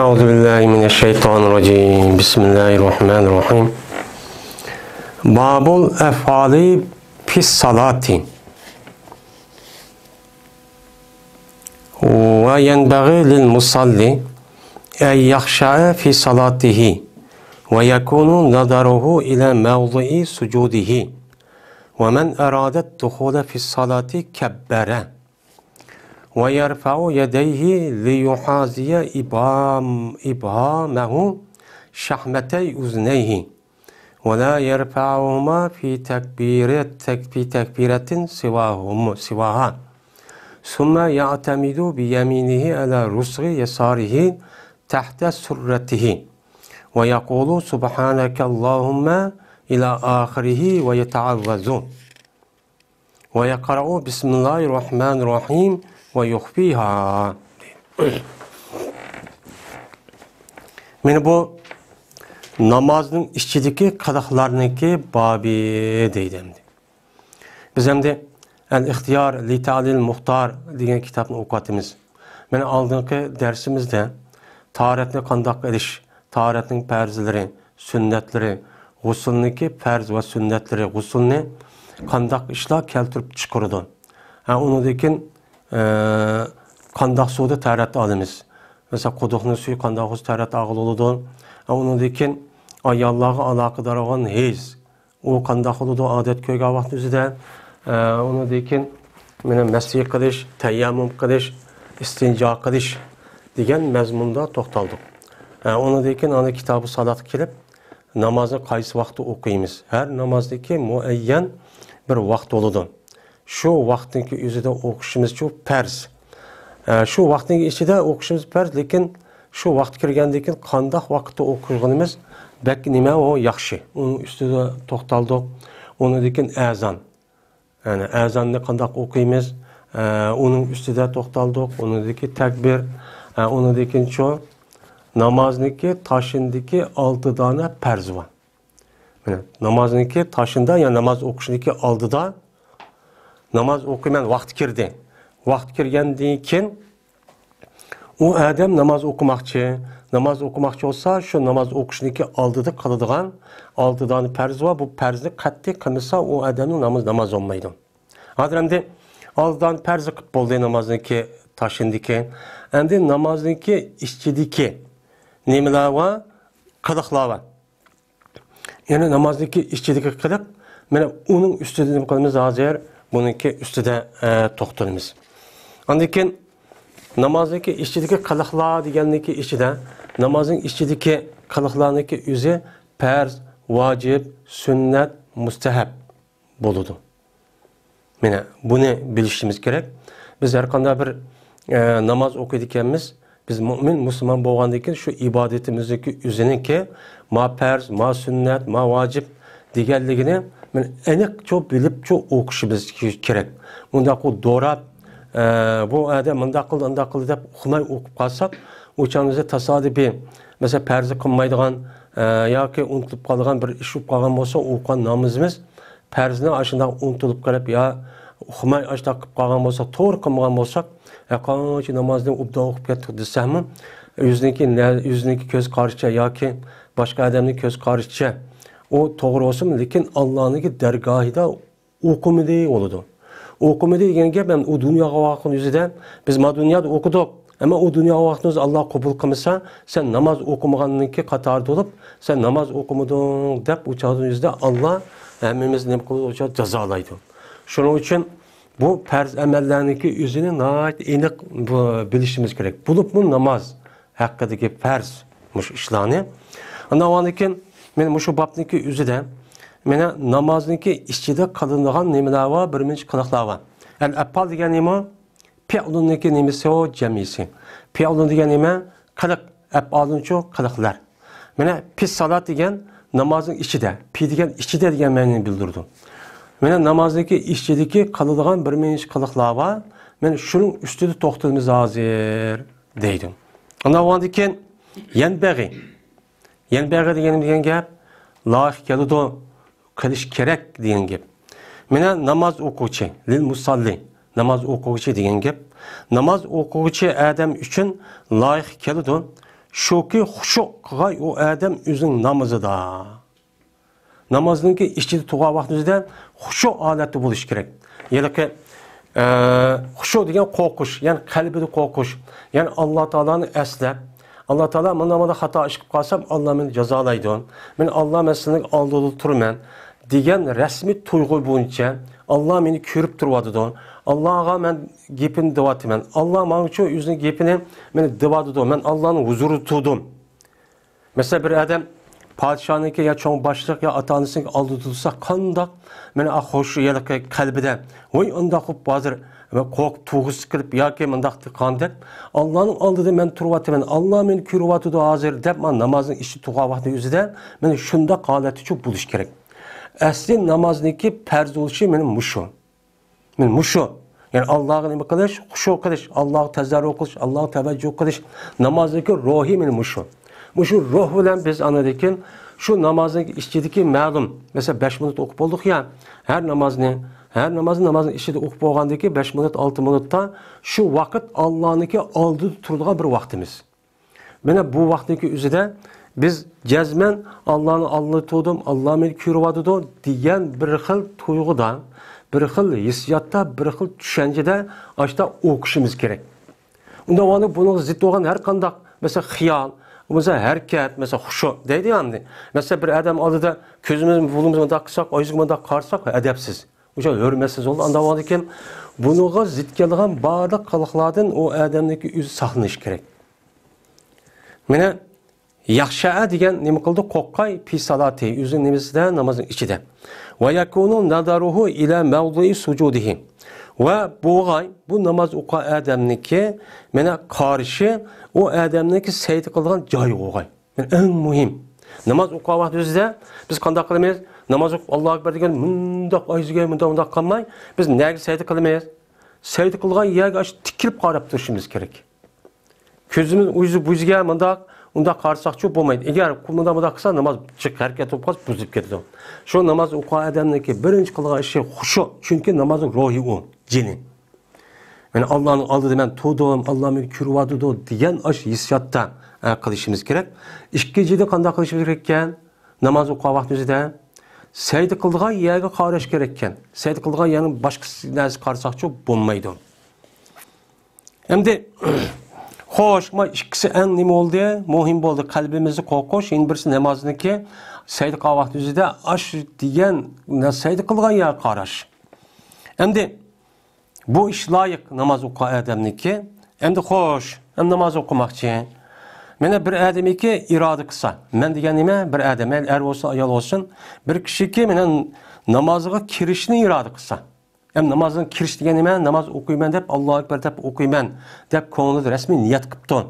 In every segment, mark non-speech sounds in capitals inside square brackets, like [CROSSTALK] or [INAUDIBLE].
أعوذ بالله من الشيطان الرجيم بسم الله الرحمن الرحيم باب الأفعال في الصلاة وينبغي للمصلي أن يخشع في صلاته ويكون نظره إلى موضع سجوده ومن أراد الدخول في الصلاة كبره ve yerfa'u yedeyhi li yuhaziye ibam ibhamehu şahmetey uzneyhi ve la yerfa'uhuma fi tekbire tek fi tekbiretin sivahum sivaha summa ya'tamidu bi yeminihi ala rusri yesarihi tahta surretihi ve yekulu subhaneke Allahumme ila ahirihi ve yetaavvazun ve yekara'u bismillahirrahmanirrahim ve yuhfiha. Meni bu namazning ichidagi qadoqlarniki babi deydi endi biz endi al ixtiyor li talil muxtor degan kitobni o'qiyotimiz mana oldingi darsimizda taratni qandoq qilish taratning farzlari sunnatlari g'usulniki farz va sunnatlari g'usulni kandak ishlar keltirib chiqirdi ha onu keyin qandaq ee, suvda taratda olamiz masalan quduqni suvi qandoq taratda oladi undan keyin ayollarga aloqador bo'lgan hez u qandoq bo'ladi ee, odat ko'rgan vaqt o'zida undan keyin mana masih kardeş, tayammum kardeş. istinjo qilish degan mazmunda to'xtaldik undan ee, keyin ana kitabı salat kelib namozni qaysi vaqtda o'qiymiz Her namazdaki muayyan bir vaqt bo'ladi şu shu vaqtniki o'zida o'qishimizchi farz shu vaqtning ichida o'qishimiz pers, lakin şu vakt kirgandan keyin qandoq vaqtda o'qiganimiz nime o u onun uni ustida onu unidan azon ya'ni ne azonni qandoq o'qiymiz uning ustida to'xtaldik unidagi takbir unidagi shu namozniki toshinniki olti dona farzvan namozniki toshinda yo namoz o'qishniki oldida Namaz o'qiman vakt kirdi vaqti kirgandan keyin u odam namoz o'qimoqchi namoz o'qimoqchi bo'lsa shu namoz o'qishniki oldida qiladigan oltidan farz bor bu farzni qat'iy qilmasa o adamın namaz namaz olmaydı. hozir endi oldidan farzi qilib bo'ldi namozniki tashinniki endi namozniki ichidiki nimalar va qiliqlar bor ya'ni namozniki ichidiki qiliq mana uning ustidan nima qilamiz buningki ustida e, to'xtalamiz andan keyin namozniki ichidagi qiliqlar deganniki ichida namozning ichidagi qiliqlarniki o'zi farz vojib sunnat mustahab bo'ladi mana buni bilishimiz gerek. biz har qanday bir e, namoz o'qiydikanmiz biz mo'min musulmon bo'lgandan şu ibadetimizdeki ibodatimizniki ki ma farz ma sünnet, ma vojib deganligini انك شو بلب شو اوكش بز كيرك منداق دورا bu ədə mındaq qıldı, mındaq qıldı deyib xunay oxub qalsaq, uçanımızda təsadüfi, məsələn, pərzi qılmaydığan, e, yoki unutulub qalğan bir iş olub qalğan bolsa, oxuyan namazımız pərzini aşındaq unutulub qalıb ya xumay aşdaq qılıb qalğan bolsa, to'r qılmagan bolsaq, qanunçi namazını ubda oxub getdik desəmi, yüzünki yüzünki göz qarışça yoki başqa adamın göz qarışça O doğru olsun, lakin Allah'ınki dergahida okumidi oludu. Okumidi degenge ben o dünya vakın yüzüden biz madunyada okuduk. Ama o dünya vaktiniz Allah kabul kılmasa sen namaz ki katar olup sen namaz okumadın dep uçağın yüzde Allah hemimiz ne kılır uçağı cezalaydı. Şunun için bu perz emellerinki yüzünü nait enik bilişimiz gerek. Bulup mu namaz hakkındaki perz işlerini. Anlamanıkin Men muшу баптыки үзидә менә намазники ичидә кылынган нимәләргә беренче кылыкларга. Әл аппал дигән ниме? Пиалнынки нимесе о җәмисе. Пиалны дигән ниме? Кылык, аппалынчы кылыклар. Менә пис салат дигән namazın içi de, pi degen içi de degen mənini bildirdi. Mənə namazdaki işçidiki qalıdığan bir meniş qalıqlar var. Mən şunun üstüde toxtığımız hazır deydim. Ona vandı ki, yenbəği, yana bu yoqqa deganim degan gap loyiq keladi qilish kerak degan gap mana namoz o'quvchi lil musalli namoz o'quvchi degan gap namoz o'quvchi odam uchun loyiq keladi shuki xushu qilg'ay u odam o'zining namozida namozniki ichida tug'an vaqtimizda xushu holatda bo'lishi kerak ya'ni xushu degan qo'rqish ya'ni qalbida qo'rqish ya'ni alloh taoloni eslab Allah Teala manamada hata işip qalsam Allah meni jazolaydi. Men Allah məsələni aldırıb turman degan rasmiy tuyg'u bo'yicha Alloh meni ko'rib turvadidu. Allohga men gepini devotiman. Allah men uchun o'zini gepini meni devadidu. Men Allah'ın huzuru tudum. Mesela bir adam ki ya çox başlık ya atanısının aldı tutsa kandak, meni ah hoş yelik kalbide. Oy onda hop bazır ve korktuğuz kılıp yakim mındaktı kan dep. Allah'ın aldığı men turvatı men Allah men kürvatı da hazır dep man namazın işi tuğa vakti yüzüden men şunda kaleti çok buluş gerek. Əsli namazniki pərz oluşu mənim muşu. Mənim muşu. Yani Allah'ın nimi kılış, huşu kılış, Allah'ı tezarru kılış, Allah'ı teveccüh kılış. Namazdaki ruhi mənim muşu. Muşu ruh ile biz anladık şu namazdaki işçidiki məlum. Mesela 5 minut okup olduk ya, her namazını Her namazın namazın işi de uq boğandaki 5 minut 6 minutta şu vakit Allah'ınki aldı tuturduğu bir vaktimiz. Bana bu vaktdaki üzüde biz cezmen Allah'ını Allah tutdum, Allah meni kürvadıdı diyen bir xil tuyğuda, bir xil hissiyatta, bir xil düşüncede açta okuşumuz gerek. Onda onu bunun ziddi olan her kandak, mesela xiyal, Mesela hərəkət, mesela xuşu deydi yani. Mesela bir adam aldı da gözümüz, bulumuz da qısaq, ayızımız da qarsak, ədəbsiz. Uşa hörmetsiz oldu. Anda vadı kel, bunuğa zit kelgan barlık kılıklardan o adamdaki yüz saklanış gerek. Mene Yaxşaa degen nemi kıldı? Kokkay pi salati. Yüzün nemesinde namazın içide. Ve yakunu nadaruhu ile mevdu'i sucudihi. Ve bu gay bu namaz uqa adamniki mene karşı o adamniki seyti kıldıgan o gay. Yani en mühim. Namaz uqa vaxt biz kanda Namaz uqa Allah'a ekber degen мұндақ айзыге мұндақ мұндақ қалмай біз нәгі сәйді қылмайыз сәйді қылған яғы аш тікіліп қарап тұрышымыз керек көзіміз өзі бөзге мұндақ мұндақ қарсақшы болмайды егер мұндақ мұндақ қылса намаз жық әрекет болып қалып бұзып кетеді сол намаз оқыған адамныкі бірінші қылған іші хушу чүнки намаздың рухи ол жені мен алланың алдыда мен тудым алла мені көріп деген аш hissiyotda qilishimiz kerak ikkinchidan qanday qilishimiz kerak ekan namoz o'qigan vaqtni o'zida Сәйді қылдыға ияғы қарыш кереккен. Сәйді қылдыға яның башқысы нәзі қарсақчы болмайды. Әмді, хош, ма ішкісі ән нем олды, мұхим болды, қалбімізді қоқош, ең бірсі намазыны ке, сәйді қавақты үзіде аш деген сәйді қылған яғы қараш. Әмді, bu iş layık namaz oku adamniki. Hem de hoş, hem namaz okumakçı. Mene bir adamiki irade kısa. Men degenime bir adam el er olsa ayal olsun bir kişi kişiki mene namazga kirishni irade kısa. Hem namazın kirish degenime namaz okuyman dep Allah'a ekber dep okuyman dep konuda resmi niyet kıpton.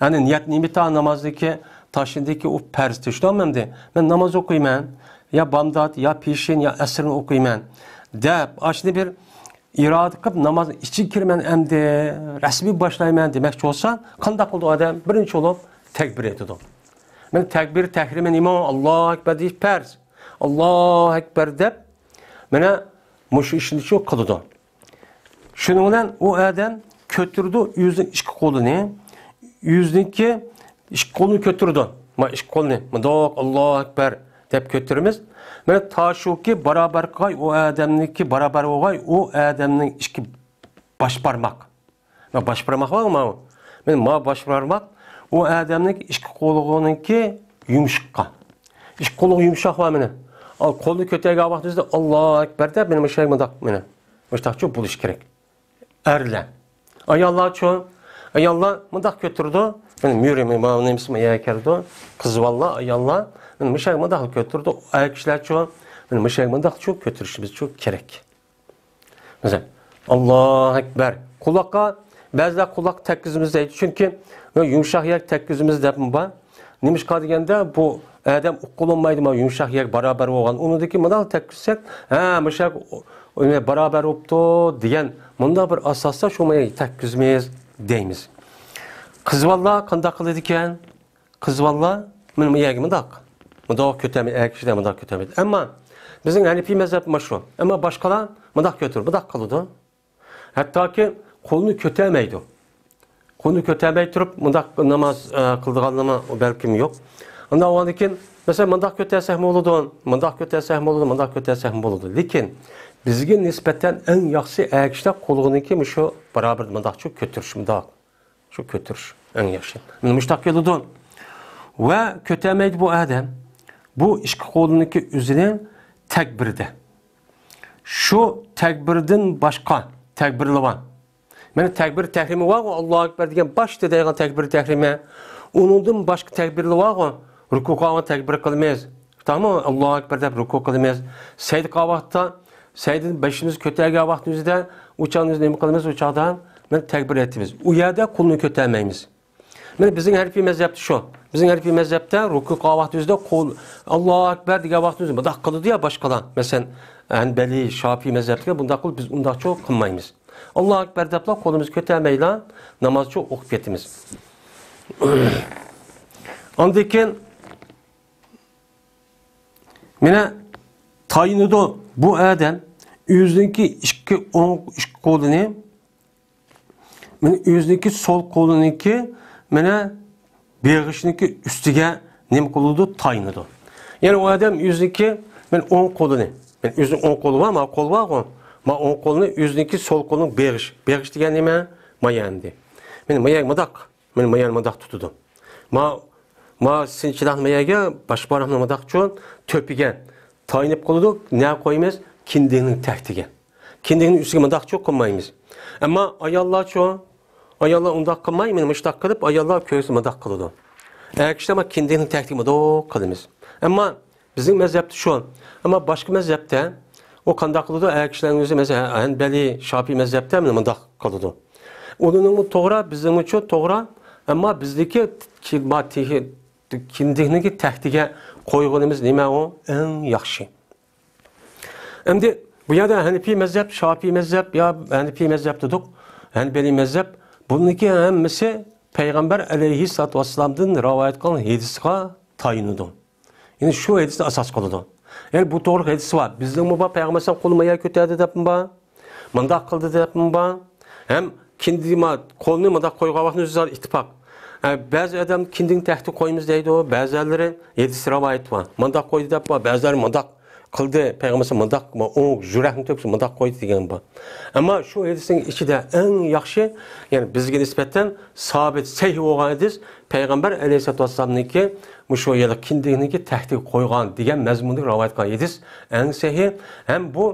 Yani niyet nimita namazdaki taşındaki o perz tüşlenmem de. Ben namaz okuyman ya bandat ya pişin ya esrin okuyman dep aşını bir iraat qilib namoz ichi kirman endi rasmiy boshlayman demoqchi bo'lsa qandoq qildi odam birinchi bo'lib takbir aytadi mana takbir tahrimi nima allohu akbar deyish farz allohu akbar deb mana mushu ishni shu qiladi shuning bilan o adam ko'tirdi yüzün ikki qo'lini yuzniki ikki qo'lni ko'tirdi ma ikki qo'lni mundoq allohu akbar deb ko'tirmiz Мен ташуки барабар кылгай о адамники барабар болгай о адамның ички баш бармак мына баш бармак бар ма? міне мына баш бармак о адамның ички колугунунки юмшукка ички колугу юмшак ба міне ал колду көтөйгө алып убакта өзү алла акбар деп мына мындай мындак мына мындай болуш керек әрлі аялла чо аялла мындак көтүрдү мына мюрим эмес аякерди кызып алла аялла Men hani mishaygma dahil kötürdü. Ayak işler çoğu. Men mishaygma dahil çok hani kötür çok kerek. Mesela Allah Ekber. Kulakka bazı kulak tekkizimiz Çünkü yumuşak yer tekkizimiz de var. Nimişka degende bu adam uqulunmaydı mı yumuşak yer beraber olan. Onu deki manal tekkizsek ha müşak beraber oldu diyen bunda bir asasla şumaya tekkizmeyiz deymiz. Kızvalla kanda kılıdıken kızvalla benim yeğimim dak mıdak kötemi, erkişide şey mıdak kötemi. Ama bizim Hanefi mezhep meşru. Ama başkalar mıdak kötür, mıdak kalıdı. Hatta ki kolunu kötemeydi. Kolunu kötemey durup mıdak namaz e, kıldığanlama belki mi yok. Ama o için mesela mıdak kötüye sehm olurdu, mıdak kötüye sehm olurdu, mıdak kötüye sehm olurdu. Lakin bizim nispeten en yaksı erkişide kolununki mi şu beraber mıdak çok kötürüş, mıdak. çok kötürüş en yakşı. Müştak yoludun. Ve kötemeydi bu Adem. bu ichki qo'lniki o'zining takbirida shu takbirdan boshqa takbirlavan mana takbir tahrimi borku allohu akbar degan boshida degan takbir tahrimi undan boshqa takbirlar borku rukuga takbir qilmaymiz tamom allohu akbar deb ruku qilmaymiz sayd qavaqda saydin boshimizni ko'targan vaqtimizda o'choqimizni nima qilamiz o'choqda takbir aytamiz u yerda qulni ko'tarmaymiz mana bizning harfiy mazhabda shu Bizim her bir mezhepte ruku kavahtüzde kol Allah Ekber diye kavahtüzde. Bundak kılıdı ya başkalan. Mesela belli Şafii mezhepte bundak kıl biz bundak çok kılmayız Allah Ekber deyip kolumuz kötü kötemeyle namaz çok okuyetimiz. yetimiz. [CLEARS THROAT] Ondakin mine tayyinudu bu adam yüzdeki iki on iki kolunu mine yüzdeki sol kolununki mine berg'ishniki üstüge nima qiladi tayinadi ya'ni o u odam o'ziniki men o'ng Ben yüzün on kolu var ama mani var borku ma o'ng qo'lni o'ziniki so'l qo'lini birleş berg'ish degan nima mayandi men mayak madaq men mayan madaq tutadi ma ma sinchidan mayaga boshbarani madaq uchun to'pigan tayinib qiladi na qo'ymaymiz kindingni tagtiga kindingni ustiga madaq qilmaymiz ammo ayollar uchun Ayalla on dakika maymen mıştak kılıp ayalla köyüsü madak kılıdı. Erkişlama kendini tehdik do kılımız. Ama bizim mezhepte şu. Ama başka mezhepte o kandak kılıdı erkişlerin özü mesela Hanbeli, Şafi mezhepte mi madak kılıdı. Onun mu doğru bizim için doğru ama bizdeki kilbatihi kimdihniki tehdige koygunumuz nime o en yakşı. Şimdi bu ya da Hanefi mezhep, Şafii mezhep ya Hanefi mezhep dedik. Hanbeli mezhep бұныкі әммісі пайғамбар әлейхисалату ассаламдың рауаят қылған хадисқа тайынуды енді шу хадисті асас қылуды яғни бұл тоғры хадис бар біздің ба пайғамбар қолыма я көтерді депмін ба мында қылды депмін ба әм кіндіма қолыны мында қоюға алатын өзі итпақ бәзі адам кіндігін тәхті қоймыз дейді ғой бәзілері хадис рауаят бар мында қойды деп ба бәзілері мында qildi payg'ambar mı, o'ng yurakni to'kib mundoq qo'ydi degan bu ammo shu hadisning de en yaxshi ya'ni bizga nisbatan sobit sahiy bo'lgan hadis payg'ambar alayhisalotu vassalomniki shu yili kindikniki tahdid qo'ygan degan mazmunni rivoyat qilgan hadis en seyhi. Hem bu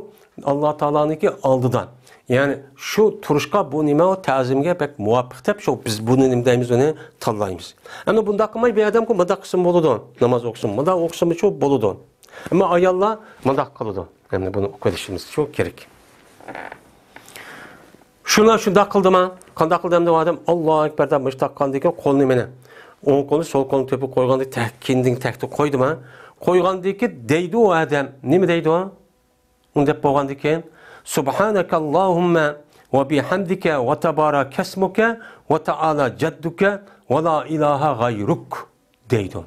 alloh taoloniki aldıdan. ya'ni şu turishga bu nima ta'zimga pek muvofiq deb shu biz buni nima deymiz uni tanlaymiz endi bundoq qilmay bu odamga bundoq qilsin bo'ladi namoz o'qisin bundoq o'qisin shu bo'ladi ama ayalla madak kalıdı. Yani bunu okuyuşumuz çok gerek. Şuna şu mı? kan mı adam Allah Ekber demiş dakkandaki kolunu mene. Oğun kolunu sol kolunu tepi koygandı, tek, kendini tekti koydu mu? Koygandı ki deydi o adam. Ne mi deydi o? Onu deyip boğandı ki Subhaneke Allahümme ve bihamdike ve tebara kesmuke ve taala cedduke ve la ilahe gayruk deydi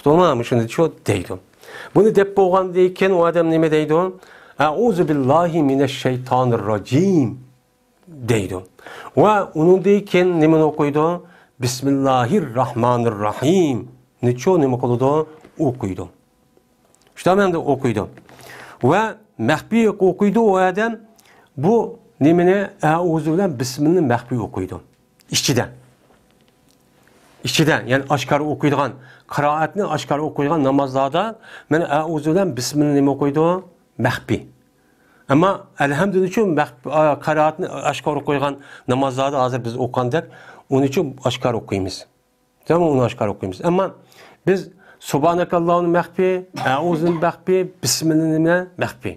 құтылмағанмын чего дейді бұны деп болғанда екен ол адам неме дейді әузу биллахи минәшшайтанир раджим дейді уа оныңда екен немені оқиды бисмиллахир рахманир рахим ничо неме қылды оқиды штаменді оқиды уа мәхби оқиды ол адам бұл немені әузу білән бисмілні мәхби оқиды ішчіден ішчіден яғни ашқары оқидыған qiraətni aşkara oxuyan namazlarda mən əuzudan bismini nima oxuydu? Məxfi. Amma elhamdülillah üçün qiraətni aşkara oxuyan namazlarda hazır biz oxuyandıq. Onun üçün aşkara oxuyuruz. Tamam onu aşkara oxuyuruz. Amma biz Subhanakallahun məxfi, əuzun məxfi, bismini nima məxfi.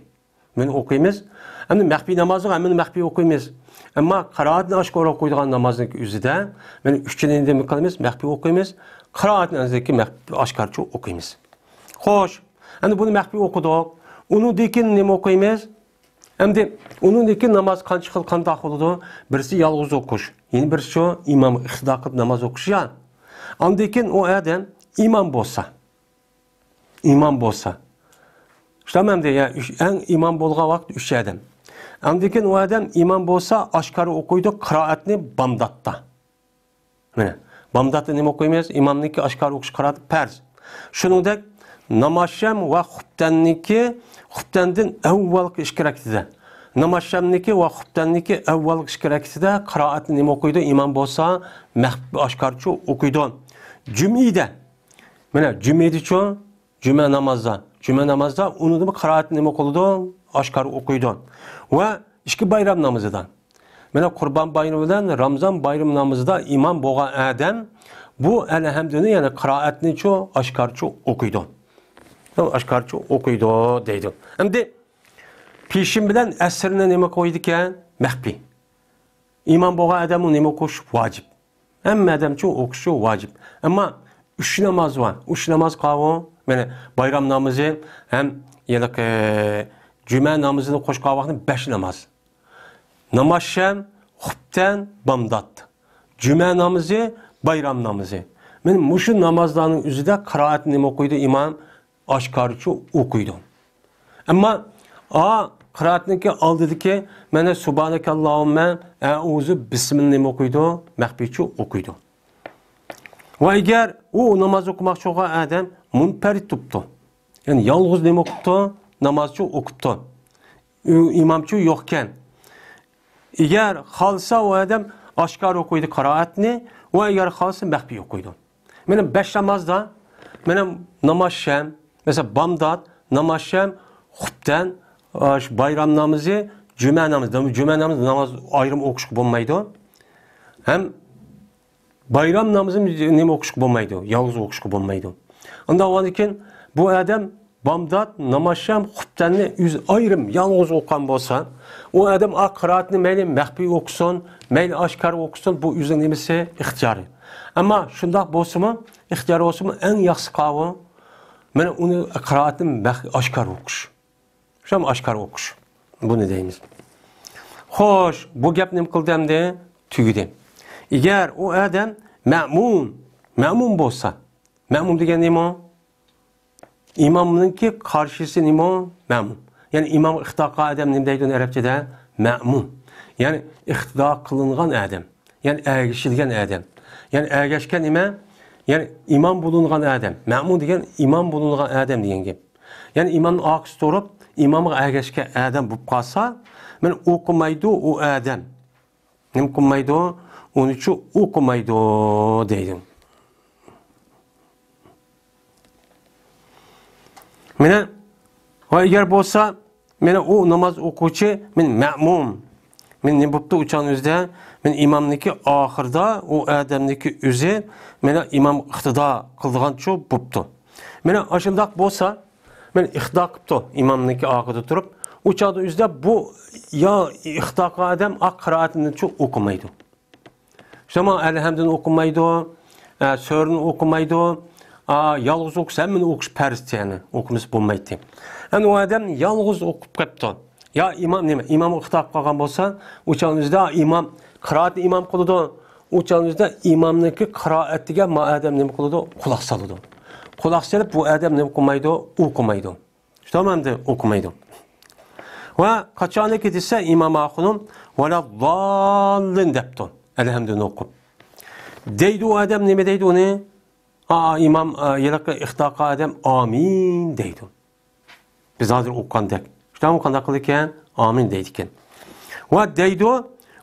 Mən oxuyuruz. Həm də məxfi namazı, həm də məxfi oxuyuruz. Әмма қыраатын ашқы орақ қойдыған намаздың үзіде, мен үшченінде емес мәқпи оқимыз, қыраатын әніздекі ашқарчы оқимыз. Хош, әнді бұны мәқпи оқыдық, оны декен нем оқимыз, әмді оның намаз қанша қыл қанда қолыды, бірсі жалғыз оқыш, ен бір имам иқтида қылып намаз оқыш я. Андекен о әдем имам болса, имам болса. Штамәмде, әң имам болған вақыт үш әдем. Andiki rivoyatdan imom bo'lsa oshkora o'qiydi qiroatni bamdodda mana bamdodda nima o'qiymiz imomniki oshkora o'qish qiroat farz shuningdek namozsham va xubtanniki xubtandan avvalgi ishtirakida namozshamniki va xubtanniki avvalgi ishtirakida qiroatni nima o'qiydi imom bo'lsa oshkorchi o'qiydi jumida mana jumida uchun juma namozda cümə namazda onu da qiraat nə qıldı? aşkar okuydun ve işki bayram namazıdan. Mena kurban bayramıdan Ramazan bayram namazıda imam boğa adam bu elhamdülillah yani kıraatini ço aşkarçı okuydu. Aşkarçı okuydu deydi. Hem de peşin bilen eserine ne koydu ki? Mehbi. İmam boğa adamı ne koş vacip. Hem adam ço okuşu vacip. Ama üç namaz var. Üç namaz kavu. Yani bayram namazı hem yani cümə namazını qoşqa vaxtı beş namaz. Namaz şəm, xubdən, bamdaddır. Cümə namazı, bayram namazı. Mən muşu namazlarının üzüdə qiraətini oxuydu imam aşkarçı oxuydu. Amma a qiraətniki aldıdı ki, mənə subhanakallahumma əuzu bismillahni oxuydu, məxfiçi oxuydu. Və əgər o namaz oxumaq çoxa adam münfərid tutdu. Yəni yalğız nə oxudu? namozchi o'qibdi imomchi yo'qkan agar qolsa u odam oshkor o'qiydi qiroatni o eğer qolsa maxfiy o'qiydi mana besh namozda mana namoz sham mesela Bamdat namaz şem, xubdən, e, bayram namazı, cümə namazı. Cümə namazı namaz ayrım oxuşuq bulmaydı. hem bayram namazı nəm oxuşuq bulmaydı, yalnız oxuşuq bulmaydı. Onda o bu adam Bamdad namaşam xübdəni üz ayrım yalnız oxuyan bolsa, o adam a qiraatını məyli məxfi oxusun, məyli aşkar oxusun, bu üzün nimisi ixtiyarı. Amma şundaq bolsunmu, ixtiyar olsunmu, ən yaxşı qavı mən onu qiraatını məxfi aşkar oxuş. Şam aşkar oxuş. Bunu deyimiz. Xoş, bu gəp nim qıldamdı, tügüdü. Əgər o adam məmun, məmun bolsa, məmun deyən nəmə? İmamınki qarşısı imam məmun. Yəni imam ixtiqa adam nə deyilən ərəbcədə məmun. Yəni ixtida qılınğan adam. Yəni əyləşilən adam. Yəni əyləşkən imə, yəni imam bulunğan adam. Məmun deyilən imam bulunğan adam deyilən gəp. Yəni imamın aqsı durub imamğa əyləşkən adam bu qalsa, mən oxumaydı o adam. Nim qılmaydı, onu çox oxumaydı deyilən. Мина ва агар болса, мена o намаз o'quvchi men ma'mum. Men nima bo'pti o'chan o'zida? Men imomniki oxirda u odamniki o'zi mene imam iqtido qildigan shu bo'pti. Mena ashundaq bo'lsa, men iqtido qilibdi imomniki oxirda turib, uçadı yüzde bu ya yo iqtido odam oq qiroatni o'qimaydi. Shamo alhamdin o'qimaydi, sörni okumaydı. E, yalğız oqsa, min oqış pərzdir, yəni oqumuz bulmaydı. Yəni o adam yalğız oqub qapdı. Ya imam nəmə? İmam xitab qalğan bolsa, uçanızda imam qiraatni imam qılıdı. Uçanızda imamniki qiraatdiga ma adam nəmə qılıdı? Qulaq salıdı. Qulaq salıb bu adam nəmə qılmaydı? Oqumaydı. Tamamdı, oqumaydı. Və qaçanı gedirsə imam axunum vələ zallin deyibdi. Elhamdülillah oqub. Deydi o adam nəmə deydi onu? Aa imam e, yelakla ihtaka adam amin deydi. Biz hazır okkandak. İşte okkandaklıken amin deydikken. Ve deydi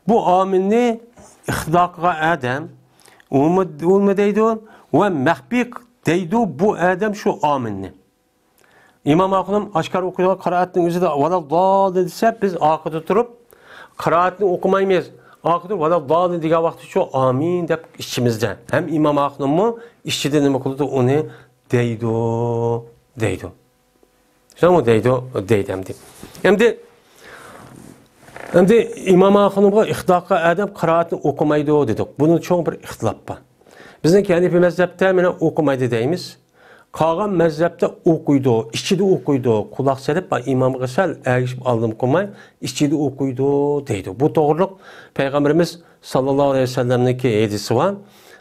bu aminni ihtaka edem olma deydi ve mehbik deydi bu adam şu Aminli. İmam aklım aşkar okuyor karaatın yüzü de vada dal dediyse biz akıda durup kıraatını okumayız. Akıdır ve dalın diye vakti şu amin de işçimizden. Hem İmam Akın'ın mı işçiden mi kuludu onu deydi. Deydi. Şuna mı deydi? Deydemdi. Hem de hem de İmam Akın'ın ihdaka adam kıraatını okumaydı o dedik. Bunun çok bir ihtilaf var. Bizden kendi bir mezhepte okumaydı deyimiz. Kalan məzrəbdə oxuydu, işçidi oxuydu, qulaq sərib və İmam Qəsəl əyişib aldım qumay, de oxuydu deydi. Bu doğruluq peygamberimiz sallallahu aleyhi ve ki hədisi var.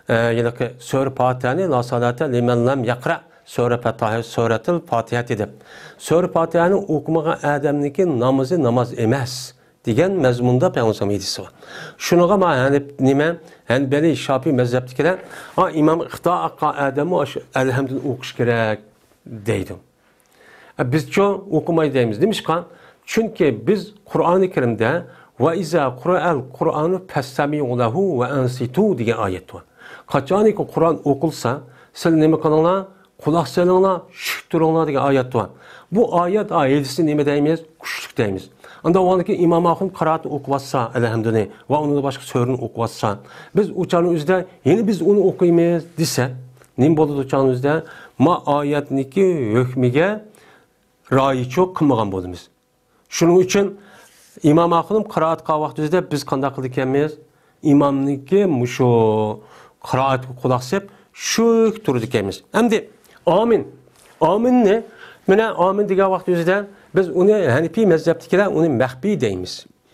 E, ee, yəni ki, Sör Fatihəni la salata limen lam yaqra Sör Fatihə Sörətil Fatihə edip Sör Fatihəni oxumağa ki namazı namaz emas degan mazmunda payg'ambar aytishgan shunaqa man hani nima hanbali shofiy mazhabnikilar ha imom xito adamu alhamdul o'qish kerak deydi bizchu e, o'qimay deymiz nimishqa Çünkü biz qur'oni karimda va iza qur'al qur'oni fastamiu lahu va ansitu degan oyat bor qachoniki qur'on o'qilsa sizlar nima qilinglar quloq solinglar shuk turinglar degan ayet var. bu ayet oyat oilasini nima deymiz kuchlik deymiz Анда оған ki имам ахун karat оқып жатса ve ва оның башқа сөрін оқып жатса біз учаның өзде енді біз оны оқимыз десе нем болады учаның өзде ма аятники hükmüge raiço qılmagan bolumuz. Şunun için İmam Axunum karat qavaqt özdə biz qanda qıldı İmam İmamniki muşu karat qulaq sep şük turdu ikənmiz. Əmdi amin. Amin ne? Mənə amin digər vaxt özdə biz onu uni hanifiy onu uni maxbiy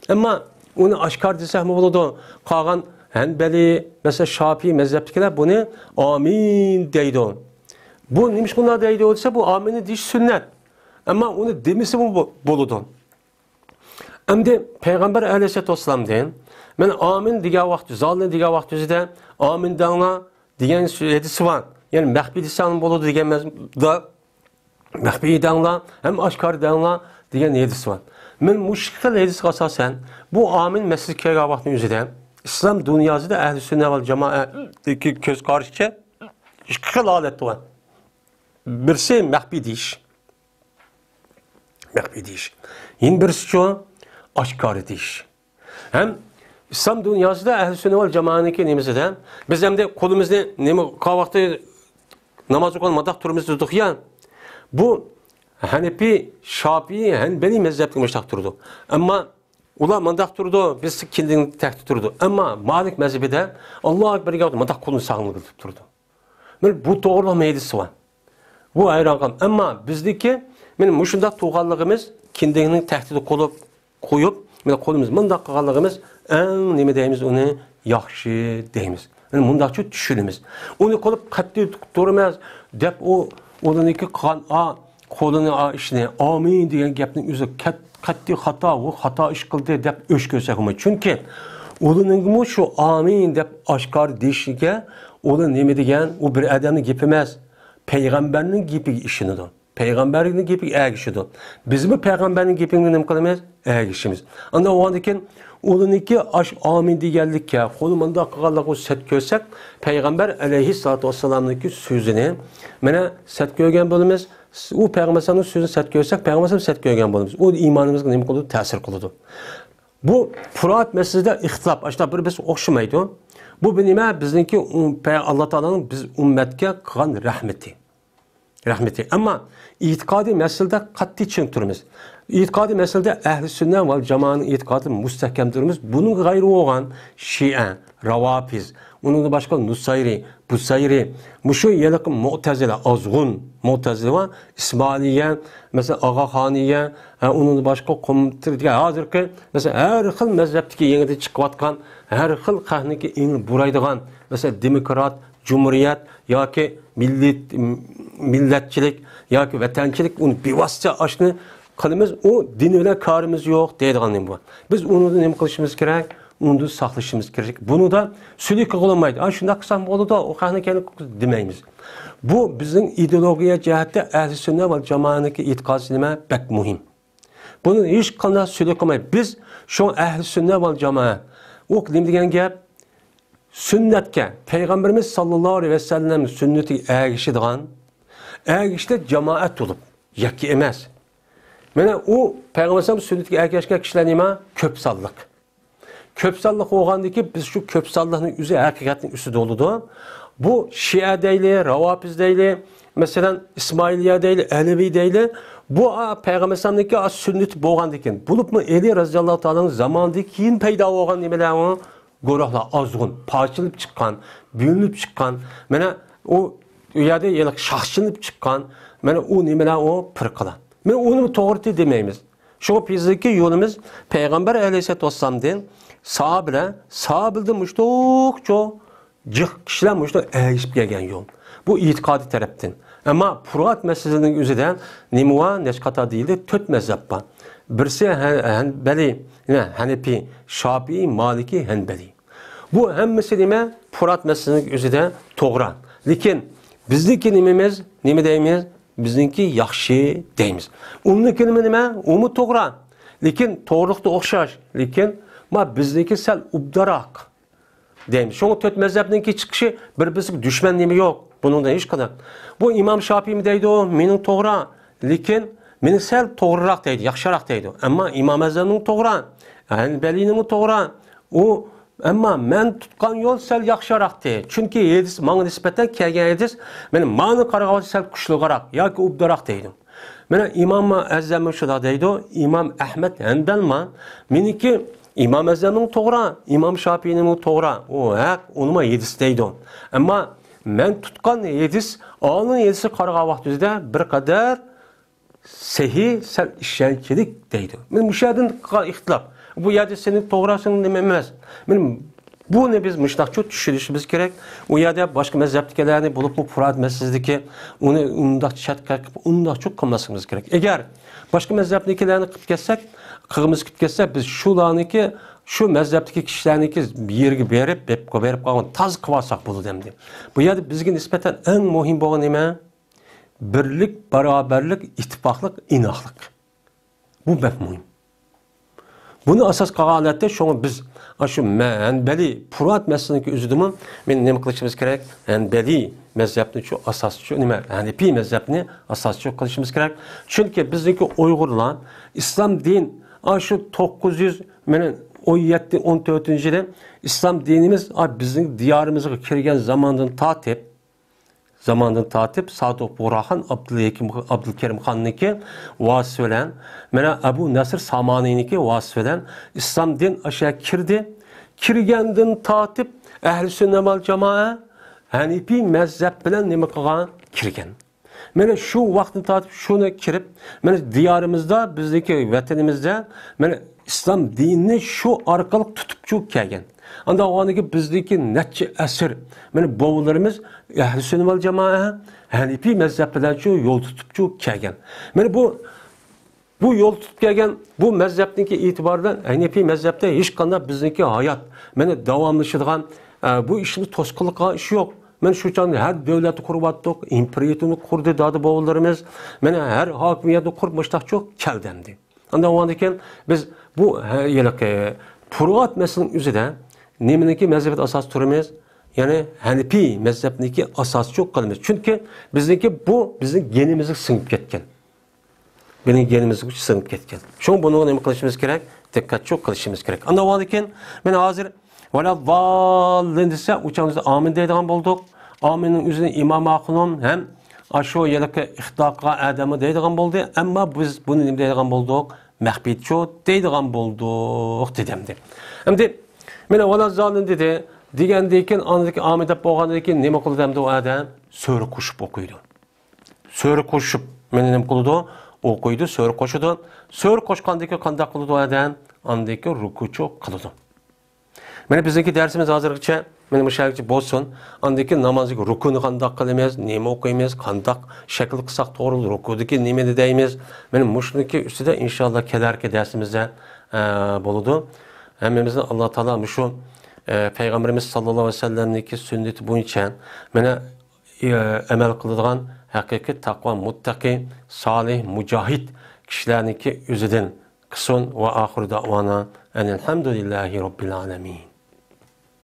Ama onu aşkar oshkor desak bo'ladi qolgan hanbali masalan shofiy mazhabdagilar bunu amin deydi bu nima qiladi deydi desa bu ominni deyish sunnat ammo uni demisi bo'ladi endi payg'ambar alayhisalotu vassalomdan mana omin degan vaqt zolni degan vaqt o'zida omin danglar degan hadisi bor ya'ni maxbiy desa bo'ladi degan məxfi edənlə, həm aşkar edənlə deyən hədis var. Mən müşkil hədis qasasən bu amin məsəl kəravatının üzrə İslam dünyası da əhl-i sünnə vəl cəmaəki köz qarşıca iki xil alət var. Birisi məxfi deyiş. Məxfi deyiş. Yeni birisi ki, aşkar deyiş. Həm İslam dünyası da əhl-i sünnə vəl cəmaəki neyimizi də biz həm də qolumuzu neyimi qavaqda namaz oqan madaq turumuzu tutuq ya. Yani. Bu Hanefi, Şafii, Hanbeli mezhepli müştak durdu. Ama ular mandak durdu, biz kendini tehdit durdu. Ama Malik mezhebi de Allah'a ekber yaptı, mandak kulunu sağını kılıp durdu. Böyle bu doğrulama yedisi var. Bu ayran kalm. Ama bizdeki benim müşündak tuğallığımız kendini tehdidi kolup, koyup, yani kolumuz mandak kılallığımız en nime deyimiz onu yakşı deyimiz. Yani mundakçı düşünümüz. Onu kolup katli durmaz. Dep o o'rniki qal'a qo'lini ishni omin degan gapning o'zi qattiq xato u xato ish qildi deb o'sh ko'rsakmi chunki o'rnigimi shu omin deb oshkor deyishiga o'zi nima degan u bir odamni gapi emas payg'ambarning gapiga ishinadi payg'ambarning gapiga ergishadi bizmi payg'ambarning gapini nima qilamiz ergishimiz ana undan keyin o'rniki ash omin deganlikka qo'li bundoq qilganlikni sat ko'rsak payg'ambar alayhissalotu vassalomniki so'zini mana sat ko'rgan bo'lamiz u payg'ambarni so'zini sat ko'rsak payg'ambar sat ko'rgan bo'lamiz u iymonimizga nima qiladi ta'sir qiladi bu furoat masalasida ixtilof ashula bir biz o'xshamaydi bu nima bizniki um, alloh taoloning biz ummatga qilgan rahmati rahmeti. Ama itikadi meselede katli çöktürümüz. İtikadi meselede ehli sünnet vel cemaanın itikadı müstehkemdirimiz. Bunun gayrı olan Şia, Ravapiz, onun da başka Nusayri, Busayri, muşu yelik Mu'tezile, Azgun, Mu'tezile var. İsmailiye, mesela Ağahaniye, e, onun da başka komutir hazır ki mesela her hıl mezhepteki yenide çıkıvatkan, her hıl kahniki in buraydıgan, mesela demokrat, cumhuriyet ya ki Millet milletçilik ya ki vatanchilik bir bevosita açtı. qilamiz o din öyle ila yok yo'q deydigan bu biz uni nima qilishimiz kerak uni saqlashimiz kerak Bunu da sülük sulik qilolmaydi a shunday qilsam bo'ladi u qanakan demaymiz bu bizim ideolojiye cihette ahli sunna va jamoaniki e'tiqosi nima bak muhim buni hech qanday sülük qilmaydi biz şu an sunna va jamoa u nima degan gap sünnetke Peygamberimiz sallallahu aleyhi ve sellem sünneti erişidigan işte cemaat olup yakki emez. mana o payg'ambar sunnatiga ergashgan kishilar nima köpsallık. Köpsallık ko'p sonliq biz şu köpsallığının sonliqni o'zi haqiqatning doludu. bu Şia değil, ravobiz değil, masalan ismoiliya değil, aliviy değil. bu payg'ambar Sünnet sunnat bo'lgan ekan bo'libmi eli roziyallohu taoloni zamonidan keyin paydo bo'lgan nimalar guruhlar ozg'un pochilib çıkan, bo'linib çıkan. mana o uyoqda shahshinib chiqqan mana u nimalar u pirqilan men uni to'g'ri demaymiz shu bizniki yo'limiz payg'ambar alayhissalatu vassalomdan sahobalar sahobildan mushtuq cho'q cıq kişilər müşdə əyişib gələn yol. Bu itikadi tərəfdən. Ama Purat məsələsinin üzüdən Nimua neşkata deyildi, 4 məzhəb var. Birisi Hənbəli, nə, Hənifi, Şafii, Maliki, Hənbəli. Bu hem demə Purat məsələsinin üzüdə doğru. Lakin Bizdeki nimimiz, nimi deymiz? Bizniki yaxshi deymiz. Umni kelimi nima? Umi to'g'ri. Lekin to'g'rilikda o'xshash, lekin ma bizniki sal ubdaroq deymiz. Şoňa töt mezhebninki çıkışı bir düşman nimi yok. Bunundan hiç kadar. Bu İmam Şafii mi deydi o? Menin toğra. Lekin minin sel toğrarak deydi, yakşarak deydi. Ama İmam Ezan'ın toğra. Hanbeli'nin toğra. O Əmma mən tutqan yol səl yaxşaraqdır. Çünki Yedis mənə nisbətən kəlgən Yedis mənim mənə qaraqavası səl kuşluqaraq, ya ki ubdaraq deydim. Mənə İmam Əzzəmi şuda deydi, İmam Əhməd Həndəlma, miniki İmam Əzzəmin toğra, İmam Şafinin toğra, o həq, onuma Yedis deydi. Əmma mən tutqan Yedis, alın Yedisi qaraqavaq düzdə bir qədər sehi səl işlənkilik deydi. Mən müşahidin ixtilaf. Bu Yedisinin toğrasını deməməz. Bilmirəm, bunu biz müştaqçı düşürüşümüz gerek. O ya da başka mezhepliklerini bulup bu furad mesizliki onu undaq şart qaqıb undaq çox qılmasımız gerek. Eğer başka mezhepliklerini qıp kessek, qığımız qıp kessek biz şulanı ki şu məzhəbdəki kişilərinki yergi berib, bep qoberib qalğan taz qıvarsaq bulu demdi. Bu yerdə bizə nisbətən ən mühim olan nə? Birlik, bərabərlik, ittifaqlıq, inaqlıq. Bu bəh mühim. Bunu asas qalalatda şoňa biz aşu men beli purat meselesini üzüdüm. Men ne kılışımız gerek, en beli mezhepni şu asas şu nime? Yani pi mezhepni şu kılışımız gerek, Çünkü bizdeki Uygurlar İslam din aşu 900 men 17 14-nji ýyly İslam dinimiz bizim diyarımızga kirgen zamandan tatip замандын татып садық бурахан абдылкерим ханныки ваз сөйлән менә әбу насыр саманиники ваз сөйлән ислам дин аша кирди киргәндән татып әһл сүннә вал жамаа ханипи мәзһәп белән неме кылган киргән Mene şu vaktin tatip şunu kirip, mene diyarımızda, bizdeki vatanimizde, mene İslam dinini şu arkalık tutup çok kelgen анда оғаныки біздікі нәтчі әсір міне бовларымыз әхлі сүнн вал жамаа хәнифи мәзһәбдән шу yol tutup шу келген yani bu bu yol tutup kelgan bu mazhabniki e'tiboridan hanifiy mazhabda hiç kanda bizdeki hayat yani davomlashadigan bu ishni to'sqinlikqa iş yok, Мен şu çan her devleti kurbattık, imperiyetini kurdu dadı boğullarımız. Men her hakimiyeti kurmuştak çok keldendi. Anda o andiken biz bu yelik e, Purvat meselinin üzerinde Neminiki mezhebet asas turimiz yani Hanefi mezhebniki asas çok kalmaz. Çünkü bizniki bu bizim genimizi sınıp ketken. Benim genimiz sınıp ketken. Şunu bunu ne kılışımız gerek? Dikkat çok kılışımız gerek. Ana valikin ben hazır Vela vallin dese uçağımızda amin deydiğen bulduk. Aminin üzerine imam akınım hem aşağı yelike ihtaka adamı deydiğen buldu. Ama biz bunu deydiğen bulduk. Mehbitço deydiğen bulduk dedemdi. Hem de Міне олар жалын деді, дегенде екен, анадекі амидап болған екен, неме қылды әмді ол адам? Сөрі қошып оқиды. Сөрі қошып, мені нем қылды? Оқиды, сөрі қошыды. Сөрі қошқандекі қанда қылды ол адам? Андекі рукучу қылды. Міне біздегі дәрсіміз азырғыча, Mənim şərqçi bolsun. Andakı namazı rukunu qandaq qılımız, nəmə oxuyumuz, qandaq şəkil qısaq doğru rukudakı nəməni deyimiz. Mənim müşniki üstüdə inşallah kələrki dərsimizdə e, boludu. Emrimizde Allah Teala şu e, Peygamberimiz sallallahu aleyhi ve sellem'deki sünneti bu için mana e, emel kıladigan haqiqiy salih, mücahid solih mujohid kishilarniki kısın ve ahir oxirida en elhamdulillahi robbil alamin